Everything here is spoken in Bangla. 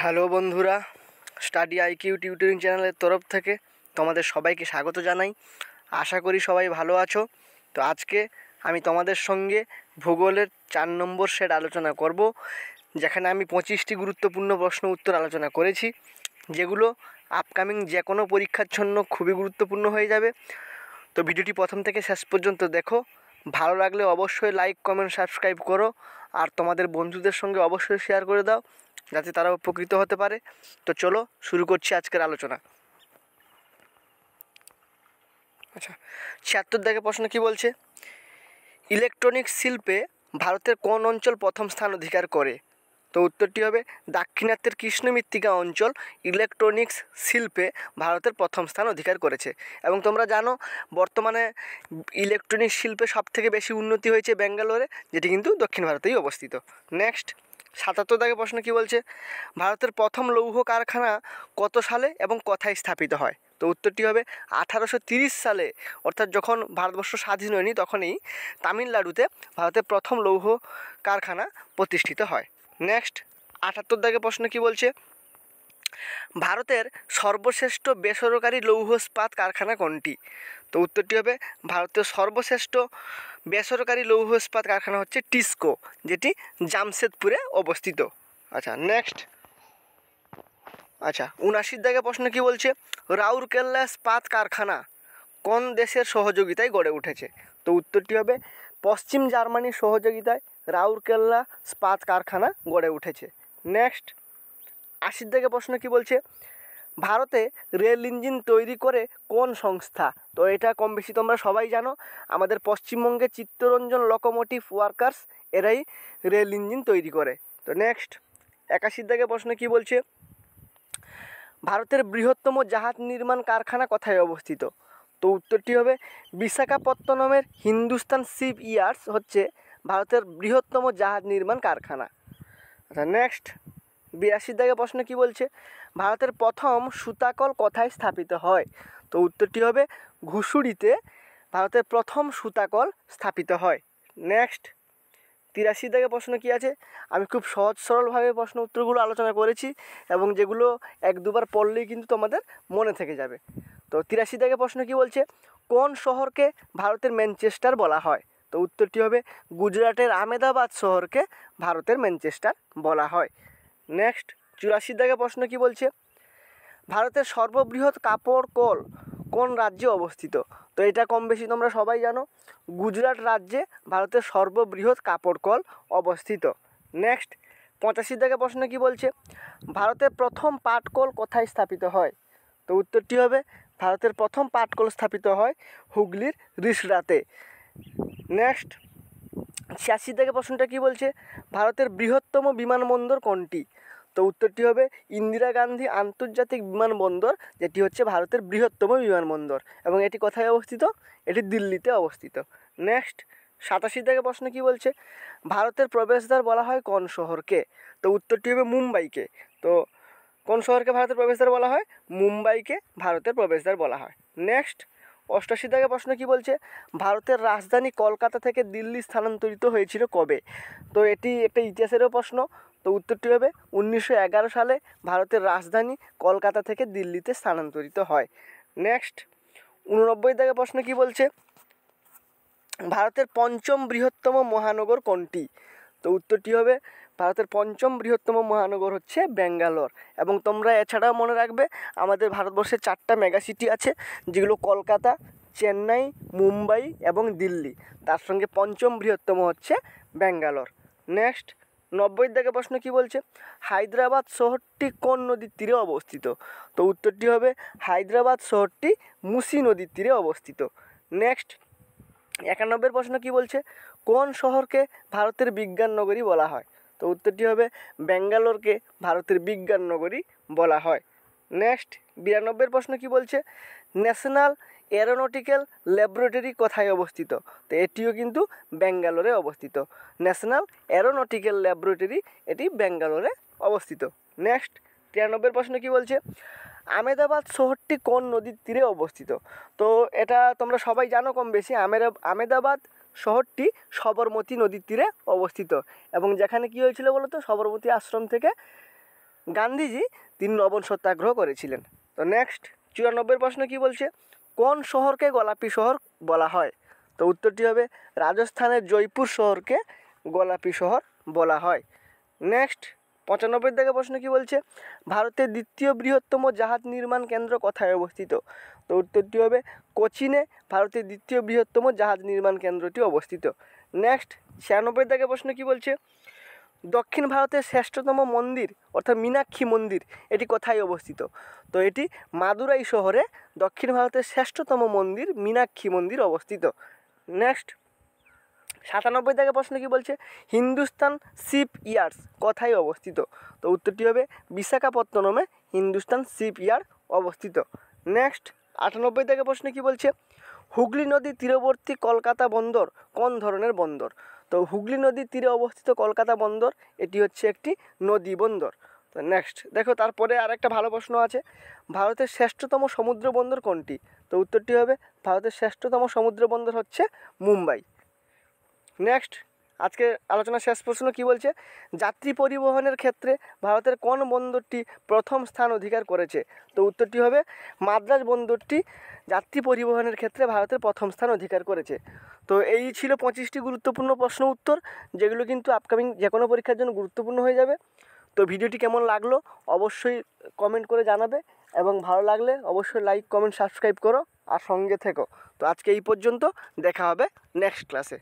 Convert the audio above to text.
হ্যালো বন্ধুরা স্টাডি আইকিউ টিউটরিং চ্যানেলের তরফ থেকে তোমাদের সবাইকে স্বাগত জানাই আশা করি সবাই ভালো আছো তো আজকে আমি তোমাদের সঙ্গে ভূগোলের চার নম্বর সেট আলোচনা করব যেখানে আমি পঁচিশটি গুরুত্বপূর্ণ প্রশ্ন উত্তর আলোচনা করেছি যেগুলো আপকামিং যে কোনো পরীক্ষার জন্য খুবই গুরুত্বপূর্ণ হয়ে যাবে তো ভিডিওটি প্রথম থেকে শেষ পর্যন্ত দেখো ভালো লাগলে অবশ্যই লাইক কমেন্ট সাবস্ক্রাইব করো আর তোমাদের বন্ধুদের সঙ্গে অবশ্যই শেয়ার করে দাও যাতে তারা উপকৃত হতে পারে তো চলো শুরু করছি আজকের আলোচনা আচ্ছা ছিয়াত্তর দাগে প্রশ্ন কি বলছে ইলেকট্রনিক্স শিল্পে ভারতের কোন অঞ্চল প্রথম স্থান অধিকার করে তো উত্তরটি হবে দাক্ষিণাত্যের কৃষ্ণ মৃত্তিকা অঞ্চল ইলেকট্রনিক্স শিল্পে ভারতের প্রথম স্থান অধিকার করেছে এবং তোমরা জানো বর্তমানে ইলেকট্রনিক্স শিল্পে সবথেকে বেশি উন্নতি হয়েছে ব্যাঙ্গালোরে যেটি কিন্তু দক্ষিণ ভারতেই অবস্থিত নেক্সট সাতাত্তর দাগে প্রশ্ন কি বলছে ভারতের প্রথম লৌহ কারখানা কত সালে এবং কথায় স্থাপিত হয় তো উত্তরটি হবে আঠারোশো সালে অর্থাৎ যখন ভারতবর্ষ স্বাধীন হয়নি তখনই তামিলনাড়ুতে ভারতের প্রথম লৌহ কারখানা প্রতিষ্ঠিত হয় নেক্সট আটাত্তর দাগে প্রশ্ন কি বলছে ভারতের সর্বশ্রেষ্ঠ বেসরকারি লৌহ স্পাত কারখানা কোনটি তো উত্তরটি হবে ভারতের সর্বশ্রেষ্ঠ বেসরকারি লৌহ ইস্পাত কারখানা হচ্ছে টিসকো যেটি জামশেদপুরে অবস্থিত আচ্ছা নেক্সট আচ্ছা উনাশির দাগে প্রশ্ন কি বলছে রাউরকেল্লা ইস্পাত কারখানা কোন দেশের সহযোগিতায় গড়ে উঠেছে তো উত্তরটি হবে পশ্চিম জার্মানির সহযোগিতায় রাউরকেল্লা ইস্পাত কারখানা গড়ে উঠেছে নেক্সট আশির দাগে প্রশ্ন কি বলছে ভারতে রেল ইঞ্জিন তৈরি করে কোন সংস্থা তো এটা কম বেশি তোমরা সবাই জানো আমাদের পশ্চিমবঙ্গে চিত্তরঞ্জন লোকোমোটিভ ওয়ার্কার্স এরাই রেল ইঞ্জিন তৈরি করে তো নেক্সট একাশির দাগে প্রশ্ন কি বলছে ভারতের বৃহত্তম জাহাজ নির্মাণ কারখানা কোথায় অবস্থিত তো উত্তরটি হবে বিশাখাপত্তনমের হিন্দুস্তান শিপ ইয়ার্স হচ্ছে ভারতের বৃহত্তম জাহাজ নির্মাণ কারখানা আচ্ছা নেক্সট বিরাশি দাগে প্রশ্ন কি বলছে ভারতের প্রথম সুতাকল কোথায় স্থাপিত হয় তো উত্তরটি হবে ঘুষুড়িতে ভারতের প্রথম সুতাকল স্থাপিত হয় নেক্সট তিরাশি দাগে প্রশ্ন কি আছে আমি খুব সহজ সরলভাবে প্রশ্ন উত্তরগুলো আলোচনা করেছি এবং যেগুলো এক দুবার পড়লেই কিন্তু তোমাদের মনে থেকে যাবে তো তিরাশি দাগে প্রশ্ন কি বলছে কোন শহরকে ভারতের ম্যানচেস্টার বলা হয় তো উত্তরটি হবে গুজরাটের আহমেদাবাদ শহরকে ভারতের ম্যানচেস্টার বলা হয় নেক্সট চুরাশি দাগে প্রশ্ন কি বলছে ভারতের সর্ববৃহৎ কাপড় কল কোন রাজ্যে অবস্থিত তো এটা কম বেশি তোমরা সবাই জানো গুজরাট রাজ্যে ভারতের সর্ববৃহৎ কাপড় কল অবস্থিত নেক্সট পঁচাশি দাগে প্রশ্ন কি বলছে ভারতের প্রথম পাটকল কোথায় স্থাপিত হয় তো উত্তরটি হবে ভারতের প্রথম পাটকল স্থাপিত হয় হুগলির রিসরাতে নেক্সট ছিয়াশি থেকে প্রশ্নটা কি বলছে ভারতের বৃহত্তম বিমানবন্দর কোনটি তো উত্তরটি হবে ইন্দিরা গান্ধী আন্তর্জাতিক বিমানবন্দর যেটি হচ্ছে ভারতের বৃহত্তম বিমানবন্দর এবং এটি কোথায় অবস্থিত এটি দিল্লিতে অবস্থিত নেক্সট সাতাশি থেকে প্রশ্ন কি বলছে ভারতের প্রবেশদ্বার বলা হয় কোন শহরকে তো উত্তরটি হবে মুম্বাইকে তো কোন শহরকে ভারতের প্রবেশদ্বার বলা হয় মুম্বাইকে ভারতের প্রবেশদ্বার বলা হয় নেক্সট অষ্টাশি থেকে প্রশ্ন কি বলছে ভারতের রাজধানী কলকাতা থেকে দিল্লি স্থানান্তরিত হয়েছিল কবে তো এটি একটা ইতিহাসেরও প্রশ্ন তো উত্তরটি হবে উনিশশো এগারো সালে ভারতের রাজধানী কলকাতা থেকে দিল্লিতে স্থানান্তরিত হয় নেক্সট উননব্বই দাগে প্রশ্ন কী বলছে ভারতের পঞ্চম বৃহত্তম মহানগর কোনটি তো উত্তরটি হবে ভারতের পঞ্চম বৃহত্তম মহানগর হচ্ছে ব্যাঙ্গালোর এবং তোমরা এছাড়াও মনে রাখবে আমাদের ভারতবর্ষে চারটা মেগা সিটি আছে যেগুলো কলকাতা চেন্নাই মুম্বাই এবং দিল্লি তার সঙ্গে পঞ্চম বৃহত্তম হচ্ছে ব্যাঙ্গালোর নেক্সট নব্বই দাগে প্রশ্ন কি বলছে হায়দ্রাবাদ শহরটি কোন নদীর তীরে অবস্থিত তো উত্তরটি হবে হায়দ্রাবাদ শহরটি মুসি নদীর তীরে অবস্থিত নেক্সট একানব্বই প্রশ্ন কি বলছে কোন শহরকে ভারতের বিজ্ঞান নগরী বলা হয় তো উত্তরটি হবে ব্যাঙ্গালোরকে ভারতের বিজ্ঞান নগরী বলা হয় নেক্সট বিরানব্বই প্রশ্ন কি বলছে ন্যাশনাল এরোনটিক্যাল ল্যাবরেটরি কোথায় অবস্থিত তো এটিও কিন্তু ব্যাঙ্গালোরে অবস্থিত ন্যাশনাল এরোনটিক্যাল ল্যাবরেটরি এটি ব্যাঙ্গালোরে অবস্থিত নেক্সট তিরানব্বই প্রশ্ন কি বলছে আমেদাবাদ শহরটি কোন নদীর তীরে অবস্থিত তো এটা তোমরা সবাই জানো কম বেশি আমেরা আমেদাবাদ শহরটি সবরমতী নদীর তীরে অবস্থিত এবং যেখানে কি হয়েছিল বলতো সবরমতী আশ্রম থেকে গান্ধীজি তিনি লবণ সত্যাগ্রহ করেছিলেন তো নেক্সট চুরানব্বই প্রশ্ন কি বলছে কোন শহরকে গোলাপি শহর বলা হয় তো উত্তরটি হবে রাজস্থানের জয়পুর শহরকে গোলাপি শহর বলা হয় নেক্সট পঁচানব্বই দিকে প্রশ্ন কী বলছে ভারতের দ্বিতীয় বৃহত্তম জাহাজ নির্মাণ কেন্দ্র কোথায় অবস্থিত তো উত্তরটি হবে কোচিনে ভারতের দ্বিতীয় বৃহত্তম জাহাজ নির্মাণ কেন্দ্রটি অবস্থিত নেক্সট ছিয়ানব্বই থেকে প্রশ্ন কী বলছে দক্ষিণ ভারতের শ্রেষ্ঠতম মন্দির অর্থাৎ মীনাক্ষী মন্দির এটি কোথায় অবস্থিত তো এটি মাদুরাই শহরে দক্ষিণ ভারতের শ্রেষ্ঠতম মন্দির মীনাক্ষী মন্দির অবস্থিত নেক্সট সাতানব্বই থেকে প্রশ্ন কী বলছে হিন্দুস্তান শিপ ইয়ার্স কথায় অবস্থিত তো উত্তরটি হবে বিশাখাপত্তনমে হিন্দুস্তান শিপ ইয়ার অবস্থিত নেক্সট আটানব্বই থেকে প্রশ্ন কী বলছে হুগলি নদী তীরবর্তী কলকাতা বন্দর কোন ধরনের বন্দর তো হুগলি নদীর তীরে অবস্থিত কলকাতা বন্দর এটি হচ্ছে একটি নদী বন্দর তো নেক্সট দেখো তারপরে আর একটা ভালো প্রশ্ন আছে ভারতের শ্রেষ্ঠতম সমুদ্র বন্দর কোনটি তো উত্তরটি হবে ভারতের শ্রেষ্ঠতম সমুদ্র বন্দর হচ্ছে মুম্বাই নেক্সট আজকে আলোচনার শেষ প্রশ্ন কি বলছে যাত্রী পরিবহনের ক্ষেত্রে ভারতের কোন বন্দরটি প্রথম স্থান অধিকার করেছে তো উত্তরটি হবে মাদ্রাজ বন্দরটি যাত্রী পরিবহনের ক্ষেত্রে ভারতের প্রথম স্থান অধিকার করেছে তো এই ছিল পঁচিশটি গুরুত্বপূর্ণ প্রশ্ন উত্তর যেগুলো কিন্তু আপকামিং যে কোনো পরীক্ষার জন্য গুরুত্বপূর্ণ হয়ে যাবে তো ভিডিওটি কেমন লাগলো অবশ্যই কমেন্ট করে জানাবে এবং ভালো লাগলে অবশ্যই লাইক কমেন্ট সাবস্ক্রাইব করো আর সঙ্গে থেকো তো আজকে এই পর্যন্ত দেখা হবে নেক্সট ক্লাসে